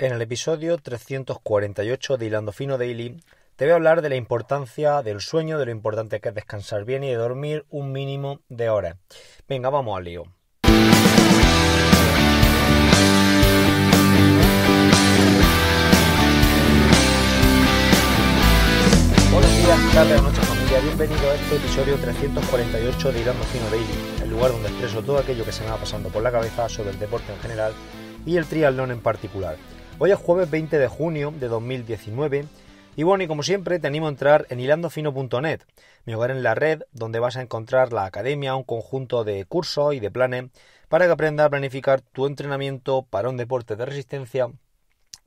En el episodio 348 de Hilando Fino Daily te voy a hablar de la importancia del sueño, de lo importante que es descansar bien y de dormir un mínimo de horas. Venga, vamos al lío. Buenos días, tardes, noches, familia. Bienvenido a este episodio 348 de Hilando Fino Daily, el lugar donde expreso todo aquello que se me va pasando por la cabeza sobre el deporte en general y el triatlón en particular. Hoy es jueves 20 de junio de 2019 y bueno, y como siempre te animo a entrar en hilandofino.net, mi hogar en la red, donde vas a encontrar la academia, un conjunto de cursos y de planes para que aprendas a planificar tu entrenamiento para un deporte de resistencia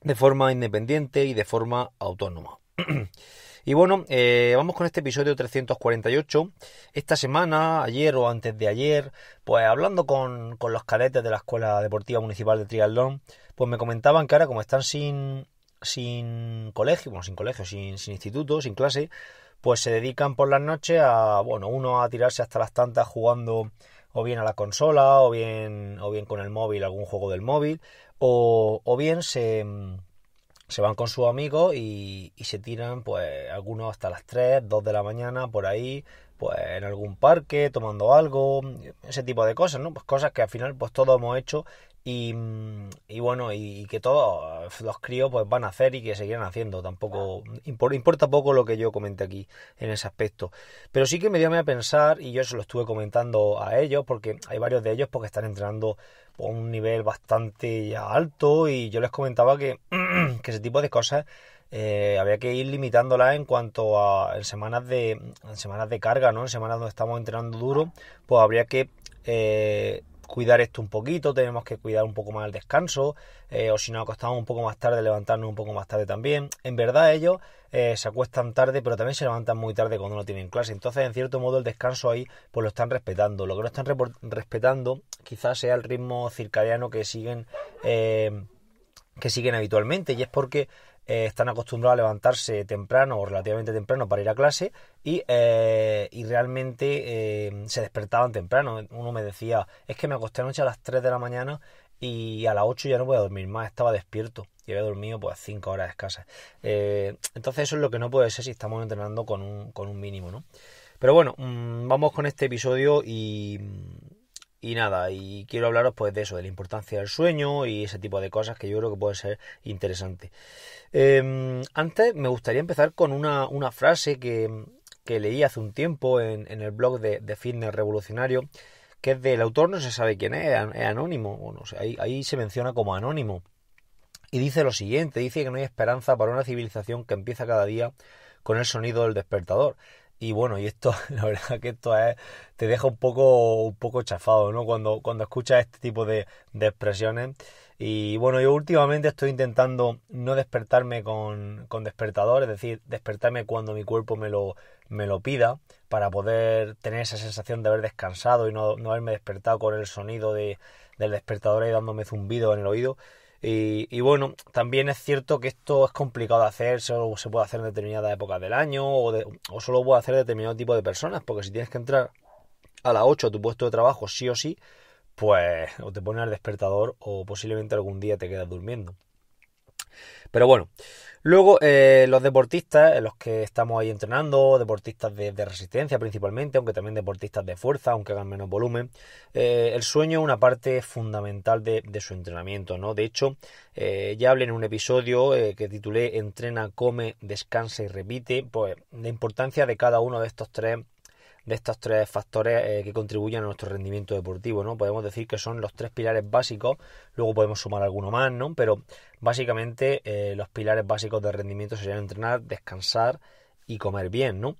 de forma independiente y de forma autónoma. Y bueno, eh, vamos con este episodio 348. Esta semana, ayer o antes de ayer, pues hablando con, con los cadetes de la Escuela Deportiva Municipal de Triatlón, pues me comentaban que ahora como están sin, sin colegio, bueno, sin colegio, sin, instituto, sin clase, pues se dedican por las noches a, bueno, uno a tirarse hasta las tantas jugando o bien a la consola, o bien, o bien con el móvil, algún juego del móvil, o bien se se van con sus amigos y, se tiran, pues, algunos hasta las 3, 2 de la mañana, por ahí, pues, en algún parque, tomando algo, ese tipo de cosas, ¿no? Pues cosas que al final, pues, todos hemos hecho Mm, y, bueno, y, que todos los críos pues van a hacer y que seguirán haciendo. Tampoco importa poco lo que yo comente aquí en ese aspecto. Pero sí que me dio a pensar, y yo se lo estuve comentando a ellos, porque hay varios de ellos porque pues, están entrenando a un nivel bastante alto. Y yo les comentaba que, que ese tipo de cosas eh, había que ir limitándola en cuanto a en semanas de semanas de carga, ¿no? En semanas donde estamos entrenando duro, pues habría que eh, cuidar esto un poquito, tenemos que cuidar un poco más el descanso, eh, o si nos acostamos un poco más tarde, levantarnos un poco más tarde también. En verdad ellos eh, se acuestan tarde, pero también se levantan muy tarde cuando no tienen clase. Entonces, en cierto modo, el descanso ahí pues lo están respetando. Lo que no están respetando quizás sea el ritmo circadiano que siguen, eh, que siguen habitualmente, y es porque eh, están acostumbrados a levantarse temprano o relativamente temprano para ir a clase y, eh, y realmente eh, se despertaban temprano. Uno me decía, es que me acosté anoche a las 3 de la mañana y a las 8 ya no a dormir más, estaba despierto y había dormido pues 5 horas escasas. entonces eso es lo que no puede ser si estamos entrenando con un, mínimo, ¿no? Pero bueno, mm, vamos con este episodio y... Y nada, y quiero hablaros pues de eso, de la importancia del sueño y ese tipo de cosas que yo creo que puede ser interesante. Em, antes me gustaría empezar con una, una frase que, leí hace un tiempo en, en el blog de, de, Fitness Revolucionario, que es del autor, no se sabe quién es, es anónimo, ahí, ahí se menciona como anónimo. Y dice lo siguiente, dice que no hay esperanza para una civilización que empieza cada día con el sonido del despertador, y bueno, y esto, la verdad que esto te deja un poco, un poco chafado, ¿no? Cuando, cuando escuchas este tipo de, expresiones. Y bueno, yo últimamente estoy intentando no despertarme con, con despertador, es decir, despertarme cuando mi cuerpo me lo, me lo pida, para poder tener esa sensación de haber descansado y no, haberme despertado con el sonido de, del despertador ahí dándome zumbido en el oído. Y, bueno, también es cierto que esto es complicado de hacer, solo se puede hacer en determinadas épocas del año o, o solo puede hacer determinado tipo de personas, porque si tienes que entrar a las 8 a tu puesto de trabajo sí o sí, pues o te pones al despertador o posiblemente algún día te quedas durmiendo. Pero bueno, luego eh, los deportistas, los que estamos ahí entrenando, deportistas de, resistencia principalmente, aunque también deportistas de fuerza, aunque hagan menos volumen, eh, el sueño es una parte fundamental de, su entrenamiento, ¿no? De hecho, eh, ya hablé en un episodio que titulé Entrena, come, descansa y repite, pues la importancia de cada uno de estos tres de estos tres factores eh, que contribuyen a nuestro rendimiento deportivo, ¿no? Podemos decir que son los tres pilares básicos, luego podemos sumar alguno más, ¿no? Pero básicamente eh, los pilares básicos de rendimiento serían entrenar, descansar y comer bien, ¿no?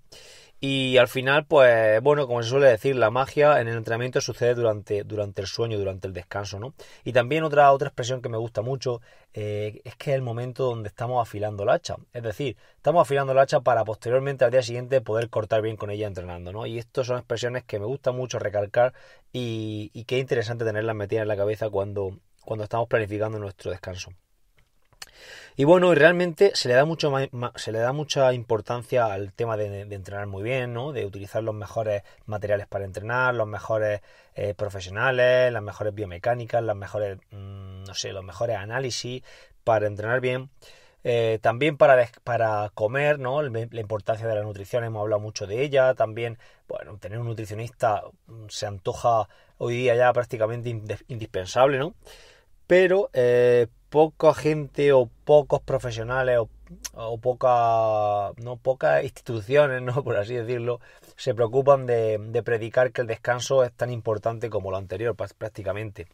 Y al final, pues bueno, como se suele decir, la magia en el entrenamiento sucede durante, durante el sueño, durante el descanso, ¿no? Y también otra, otra expresión que me gusta mucho eh, es que es el momento donde estamos afilando la hacha. Es decir, estamos afilando la hacha para posteriormente al día siguiente poder cortar bien con ella entrenando, ¿no? Y estas son expresiones que me gusta mucho recalcar y, qué que interesante tenerlas metidas en la cabeza cuando, cuando estamos planificando nuestro descanso. Y bueno, realmente se le da mucho se le da mucha importancia al tema de, entrenar muy bien, ¿no? De utilizar los mejores materiales para entrenar, los mejores eh, profesionales, las mejores biomecánicas, las mejores, mm, no sé, los mejores análisis para entrenar bien. Eh, también para, para comer, ¿no? La importancia de la nutrición, hemos hablado mucho de ella. También, bueno, tener un nutricionista mm, se antoja hoy día ya prácticamente indispensable, ¿no? Pero eh, poca gente o pocos profesionales o, o no, pocas instituciones, ¿no? por así decirlo, se preocupan de, predicar que el descanso es tan importante como lo anterior, prácticamente.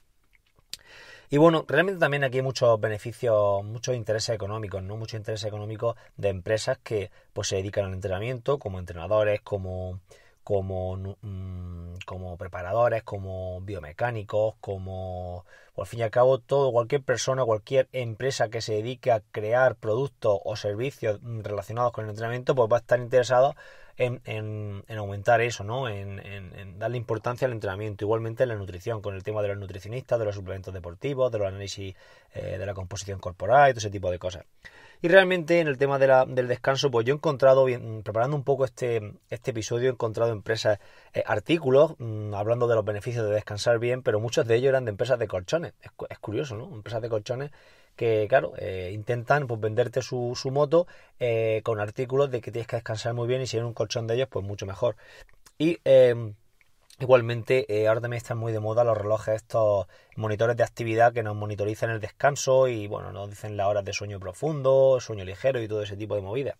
Y bueno, realmente también aquí hay muchos beneficios, muchos intereses económicos, ¿no? Muchos intereses económicos de empresas que pues se dedican al entrenamiento, como entrenadores, como como, mm, como preparadores, como biomecánicos, como, por fin y al cabo, todo, cualquier persona, cualquier empresa que se dedique a crear productos o servicios relacionados con el entrenamiento, pues va a estar interesado en, aumentar eso, ¿no? En, darle importancia al entrenamiento, igualmente en la nutrición, con el tema de los nutricionistas, de los suplementos deportivos, de los análisis eh, de la composición corporal y todo ese tipo de cosas. Y realmente en el tema del descanso, pues yo he encontrado, bien, mm, preparando un poco este, este, episodio, he encontrado empresas, eh, artículos mm, hablando de los beneficios de descansar bien, pero muchos de ellos eran de empresas de colchones. es curioso, ¿no? Empresas de colchones que, claro, eh, intentan pues, venderte su, moto eh, con artículos de que tienes que descansar muy bien y si hay un colchón de ellos, pues mucho mejor. Y em, igualmente, eh, ahora también están muy de moda los relojes, estos monitores de actividad que nos monitorizan el descanso y, bueno, nos dicen las horas de sueño profundo, sueño ligero y todo ese tipo de movidas.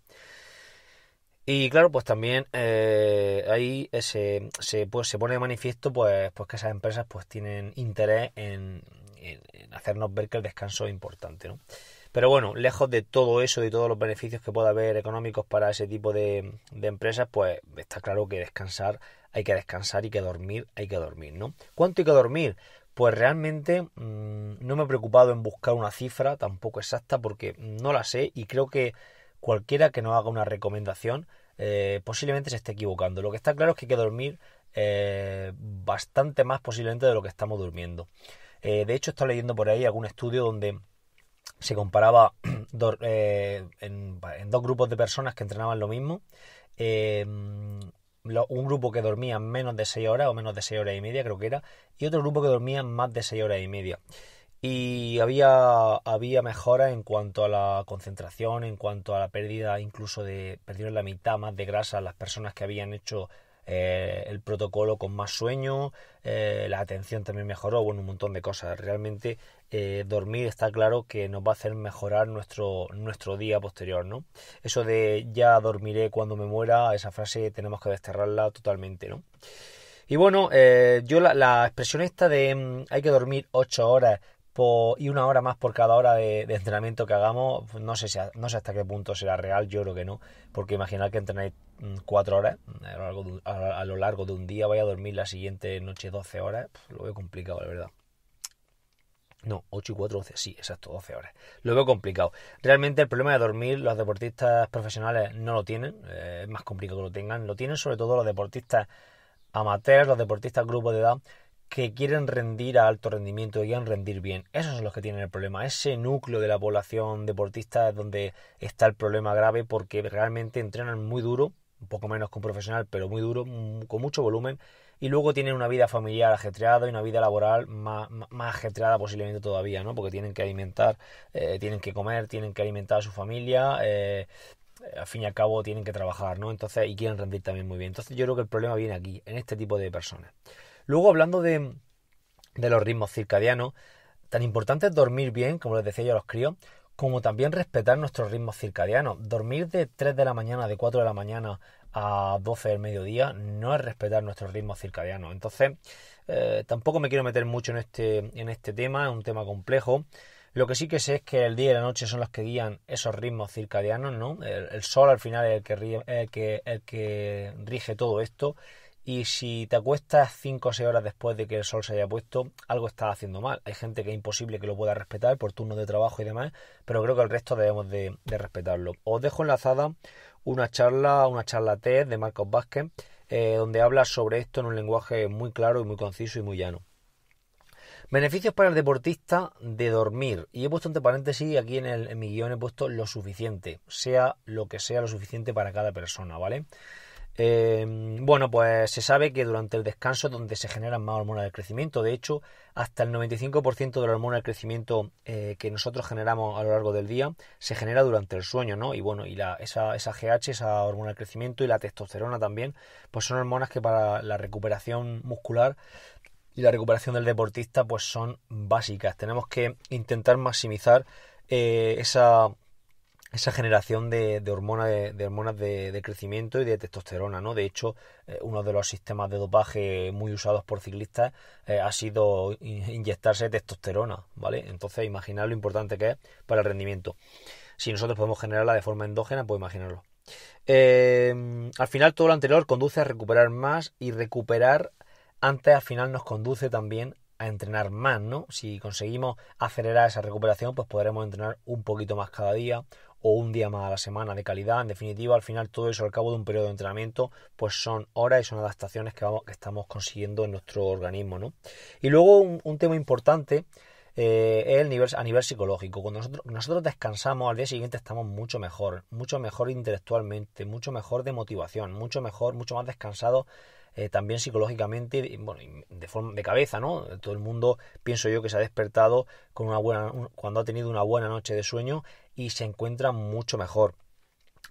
Y claro, pues también ahí se, se, pues, se pone de manifiesto pues, pues que esas empresas pues tienen interés en, en, hacernos ver que el descanso es importante, ¿no? Pero bueno, lejos de todo eso, de todos los beneficios que pueda haber económicos para ese tipo de, empresas, pues está claro que descansar hay que descansar y que dormir hay que dormir, ¿no? ¿Cuánto hay que dormir? Pues realmente mm, no me he preocupado en buscar una cifra tampoco exacta porque no la sé y creo que cualquiera que nos haga una recomendación eh, posiblemente se esté equivocando. Lo que está claro es que hay que dormir eh, bastante más posiblemente de lo que estamos durmiendo. Eh, de hecho, estaba leyendo por ahí algún estudio donde se comparaba eh, en, dos grupos de personas que entrenaban lo mismo. Em, un grupo que dormía menos de 6 horas o menos de 6 horas y media, creo que era, y otro grupo que dormía más de 6 horas y media. Y había, había mejoras en cuanto a la concentración, en cuanto a la pérdida, incluso de perdieron la mitad más de grasa las personas que habían hecho eh, el protocolo con más sueño, eh, la atención también mejoró, bueno, un montón de cosas. Realmente eh, dormir está claro que nos va a hacer mejorar nuestro, nuestro día posterior, ¿no? Eso de ya dormiré cuando me muera, esa frase tenemos que desterrarla totalmente, ¿no? Y bueno, yo la, expresión esta de mm, hay que dormir 8 horas y una hora más por cada hora de, entrenamiento que hagamos, no sé, si, no sé hasta qué punto será real, yo creo que no, porque imaginar que entrenáis Mm, cuatro horas a lo, largo de un, día, vaya a dormir la siguiente noche 12 horas, lo veo complicado, la verdad. No, 8 y 4, 12, sí, exacto, 12 horas. Lo veo complicado. Realmente el problema de dormir los deportistas profesionales no lo tienen, eh, es más complicado que lo tengan. Lo tienen sobre todo los deportistas amateurs, los deportistas grupos de edad que quieren rendir a alto rendimiento, y quieren rendir bien. Esos son los que tienen el problema. Ese núcleo de la población deportista es donde está el problema grave porque realmente entrenan muy duro un poco menos que un profesional, pero muy duro, mm, con mucho volumen, y luego tienen una vida familiar ajetreada y una vida laboral más, ajetreada posiblemente todavía, ¿no? Porque tienen que alimentar, eh, tienen que comer, tienen que alimentar a su familia, eh, al fin y al cabo tienen que trabajar, ¿no? Entonces, y quieren rendir también muy bien. Entonces yo creo que el problema viene aquí, en este tipo de personas. Luego, hablando de, de los ritmos circadianos, tan importante es dormir bien, como les decía yo a los críos, como también respetar nuestros ritmos circadianos. Dormir de 3 de la mañana, de 4 de la mañana a 12 del mediodía no es respetar nuestros ritmos circadianos. Entonces, eh, tampoco me quiero meter mucho en este, en este tema, es un tema complejo. Lo que sí que sé es que el día y la noche son los que guían esos ritmos circadianos, ¿no? El, sol al final es el que, el que, el que rige todo esto y si te acuestas 5 o 6 horas después de que el sol se haya puesto, algo estás haciendo mal. Hay gente que es imposible que lo pueda respetar por turno de trabajo y demás, pero creo que el resto debemos de, respetarlo. Os dejo enlazada una charla, una charla TED de Marcos Vázquez, eh, donde habla sobre esto en un lenguaje muy claro y muy conciso y muy llano. Beneficios para el deportista de dormir. Y he puesto entre paréntesis aquí en, en mi guión, he puesto lo suficiente, sea lo que sea lo suficiente para cada persona, ¿vale? Em, bueno, pues se sabe que durante el descanso es donde se generan más hormonas del crecimiento. De hecho, hasta el 95% de la hormona del crecimiento eh, que nosotros generamos a lo largo del día se genera durante el sueño, ¿no? Y bueno, y la, esa, GH, esa hormona del crecimiento y la testosterona también, pues son hormonas que para la recuperación muscular y la recuperación del deportista, pues son básicas. Tenemos que intentar maximizar eh, esa esa generación de, hormonas, de, hormonas de, crecimiento y de testosterona, ¿no? De hecho, eh, uno de los sistemas de dopaje muy usados por ciclistas eh, ha sido inyectarse testosterona, ¿vale? Entonces, imaginar lo importante que es para el rendimiento. Si nosotros podemos generarla de forma endógena, pues imaginarlo. Em, al final, todo lo anterior conduce a recuperar más y recuperar antes, al final, nos conduce también a entrenar más, ¿no? Si conseguimos acelerar esa recuperación, pues podremos entrenar un poquito más cada día, o un día más a la semana de calidad. En definitiva, al final todo eso al cabo de un periodo de entrenamiento, pues son horas y son adaptaciones que, vamos, que estamos consiguiendo en nuestro organismo. ¿no? Y luego un, tema importante eh, el nivel, a nivel psicológico. Cuando nosotros, nosotros descansamos, al día siguiente estamos mucho mejor, mucho mejor intelectualmente, mucho mejor de motivación, mucho mejor, mucho más descansados eh, también psicológicamente, de, forma, de cabeza, ¿no? Todo el mundo, pienso yo, que se ha despertado con una buena, cuando ha tenido una buena noche de sueño y se encuentra mucho mejor.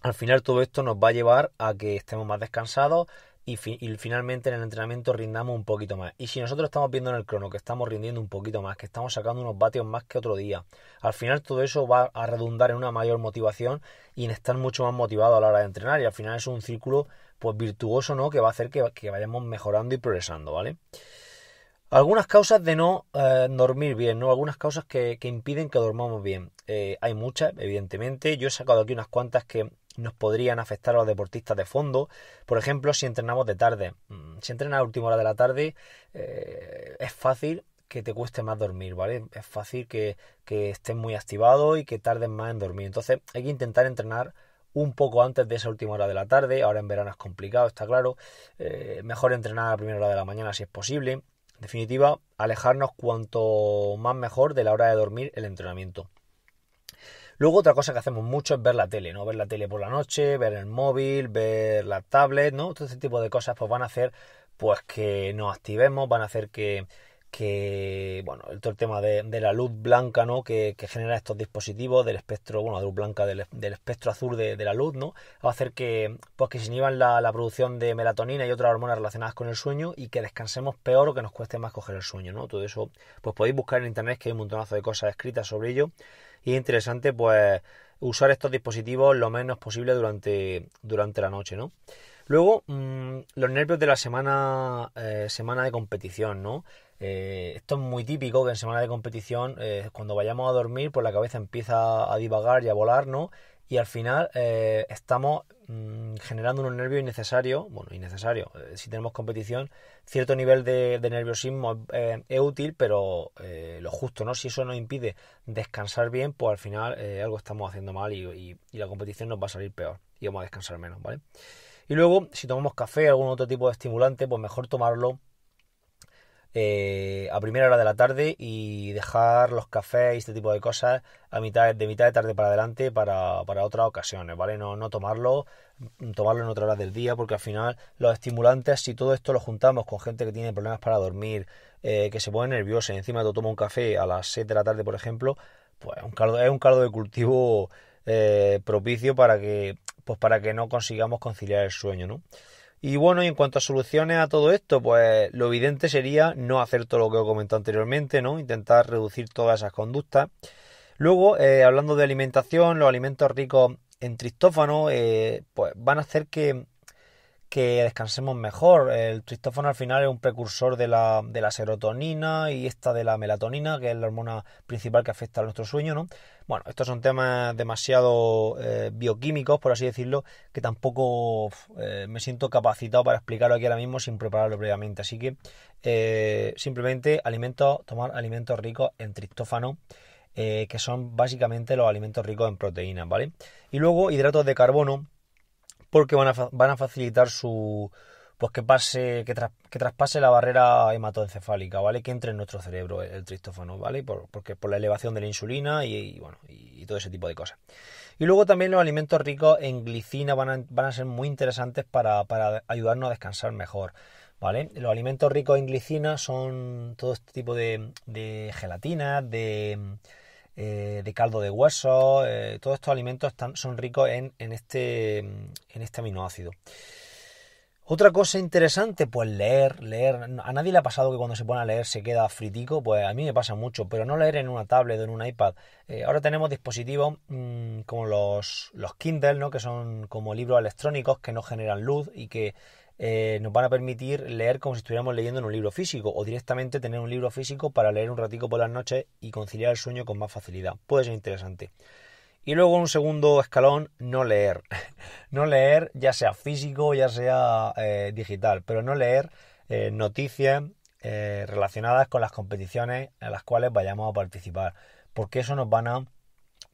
Al final todo esto nos va a llevar a que estemos más descansados, y, finalmente en el entrenamiento rindamos un poquito más. Y si nosotros estamos viendo en el crono que estamos rindiendo un poquito más, que estamos sacando unos vatios más que otro día, al final todo eso va a redundar en una mayor motivación y en estar mucho más motivado a la hora de entrenar. Y al final es un círculo pues virtuoso, ¿no? Que va a hacer que, vayamos mejorando y progresando, ¿vale? Algunas causas de no eh, dormir bien, ¿no? Algunas causas que, impiden que dormamos bien. Eh, hay muchas, evidentemente. Yo he sacado aquí unas cuantas que nos podrían afectar a los deportistas de fondo. Por ejemplo, si entrenamos de tarde. Mm, si entrenas a última hora de la tarde, eh, es fácil que te cueste más dormir, ¿vale? Es fácil que, estés muy activado y que tardes más en dormir. Entonces hay que intentar entrenar un poco antes de esa última hora de la tarde. Ahora en verano es complicado, está claro. Eh, mejor entrenar a la primera hora de la mañana si es posible. En definitiva, alejarnos cuanto más mejor de la hora de dormir el entrenamiento. Luego otra cosa que hacemos mucho es ver la tele, ¿no? Ver la tele por la noche, ver el móvil, ver la tablet, ¿no? Todo ese tipo de cosas pues van a hacer pues que nos activemos, van a hacer que que, bueno, todo el tema de, la luz blanca, ¿no? Que, genera estos dispositivos del espectro, bueno, luz blanca, del, espectro azul de, la luz, ¿no? Va a hacer que, pues, que se inhiban la, producción de melatonina y otras hormonas relacionadas con el sueño y que descansemos peor o que nos cueste más coger el sueño, ¿no? Todo eso, pues podéis buscar en internet que hay un montonazo de cosas escritas sobre ello y es interesante, pues, usar estos dispositivos lo menos posible durante, durante la noche, ¿no? Luego, mm, los nervios de la semana, eh, semana de competición, ¿no? Eh, esto es muy típico que en semana de competición, eh, cuando vayamos a dormir, pues la cabeza empieza a divagar y a volar, ¿no? Y al final eh, estamos mm, generando unos nervios innecesarios, bueno, innecesario, si tenemos competición, cierto nivel de, nerviosismo es útil, pero lo justo, ¿no? Si eso nos impide descansar bien, pues al final algo estamos haciendo mal y, la competición nos va a salir peor y vamos a descansar menos, ¿vale? Y luego, si tomamos café, algún otro tipo de estimulante, pues mejor tomarlo eh, a primera hora de la tarde y dejar los cafés y este tipo de cosas a mitad, de mitad de tarde para adelante para, otras ocasiones, ¿vale? No, tomarlo, tomarlo en otra hora del día porque al final los estimulantes, si todo esto lo juntamos con gente que tiene problemas para dormir, eh, que se pone nerviosa y encima te toma un café a las 7 de la tarde, por ejemplo, pues un caldo, es un caldo de cultivo eh, propicio para que, pues para que no consigamos conciliar el sueño, ¿no? Y bueno, y en cuanto a soluciones a todo esto, pues lo evidente sería no hacer todo lo que he comentado anteriormente, ¿no? Intentar reducir todas esas conductas. Luego, eh, hablando de alimentación, los alimentos ricos en tristófano, eh, pues van a hacer que que descansemos mejor. El tristófano al final es un precursor de la, de la serotonina y esta de la melatonina, que es la hormona principal que afecta a nuestro sueño, ¿no? Bueno, estos son temas demasiado eh, bioquímicos, por así decirlo, que tampoco eh, me siento capacitado para explicarlo aquí ahora mismo sin prepararlo previamente. Así que eh, simplemente alimentos, tomar alimentos ricos en tristófano. que son básicamente los alimentos ricos en proteínas, ¿vale? Y luego hidratos de carbono, porque van a, facilitar su, pues que pase, que, traspase la barrera hematoencefálica, ¿vale? Que entre en nuestro cerebro el, tristófano, ¿vale? Por, porque por la elevación de la insulina y, bueno, y, todo ese tipo de cosas. Y luego también los alimentos ricos en glicina van a, ser muy interesantes para, ayudarnos a descansar mejor. ¿Vale? Los alimentos ricos en glicina son todo este tipo de, de de, eh, de caldo de hueso, eh, todos estos alimentos están, son ricos en, en, este, en este aminoácido. Otra cosa interesante, pues leer, leer. A nadie le ha pasado que cuando se pone a leer se queda fritico, pues a mí me pasa mucho, pero no leer en una tablet o en un iPad. Eh, ahora tenemos dispositivos mm, como los, los Kindle, ¿no? que son como libros electrónicos que no generan luz y que eh, nos van a permitir leer como si estuviéramos leyendo en un libro físico o directamente tener un libro físico para leer un ratico por las noches y conciliar el sueño con más facilidad. Puede ser interesante. Y luego un segundo escalón, no leer. No leer, ya sea físico, ya sea eh, digital, pero no leer eh, noticias relacionadas con las competiciones en las cuales vayamos a participar, porque eso nos van a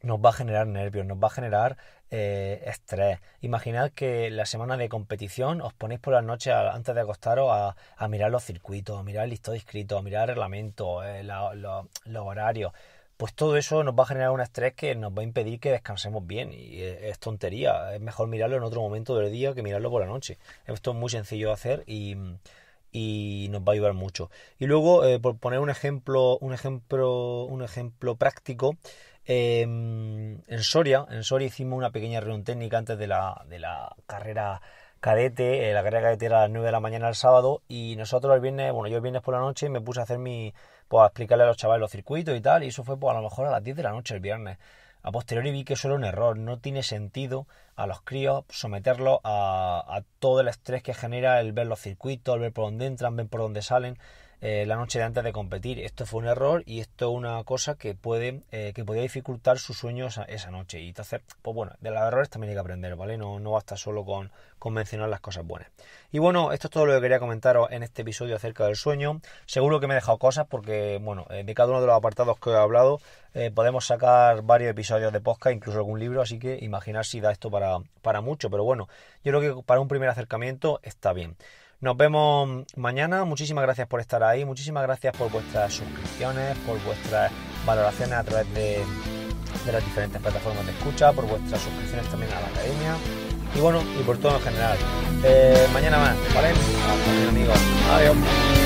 nos va a generar nervios, nos va a generar eh, estrés. Imaginad que la semana de competición os ponéis por la noche antes de acostaros a, mirar los circuitos, a mirar el listado de inscritos, a mirar el reglamento, eh, los horarios. Pues todo eso nos va a generar un estrés que nos va a impedir que descansemos bien. Y eh, es, tontería. Es mejor mirarlo en otro momento del día que mirarlo por la noche. Esto es muy sencillo de hacer y, nos va a ayudar mucho. Y luego, por poner un ejemplo, un ejemplo, un ejemplo práctico, Em, en Soria, en Soria hicimos una pequeña reunión técnica antes de la, de la carrera cadete, eh, la carrera cadete era a las 9 de la mañana el sábado y nosotros el viernes, bueno, yo el viernes por la noche me puse a hacer mi, pues a explicarle a los chavales los circuitos y tal y eso fue pues a lo mejor a las 10 de la noche el viernes. A posteriori vi que eso era un error, no tiene sentido a los críos someterlos a, a todo el estrés que genera el ver los circuitos, el ver por dónde entran, ver por dónde salen. Eh, la noche de antes de competir. Esto fue un error y esto es una cosa que puede eh, que podía dificultar sus sueños esa, noche. Y entonces, pues bueno, de los errores también hay que aprender, ¿vale? No, no basta solo con, con mencionar las cosas buenas. Y bueno, esto es todo lo que quería comentaros en este episodio acerca del sueño. Seguro que me he dejado cosas porque, bueno, eh, de cada uno de los apartados que he hablado podemos sacar varios episodios de podcast, incluso algún libro, así que imaginar si da esto para, para mucho. Pero bueno, yo creo que para un primer acercamiento está bien. Nos vemos mañana. Muchísimas gracias por estar ahí. Muchísimas gracias por vuestras suscripciones, por vuestras valoraciones a través de, las diferentes plataformas de escucha, por vuestras suscripciones también a la academia. Y bueno, y por todo en general. Eh, mañana más, ¿vale? Hasta luego amigos. Adiós.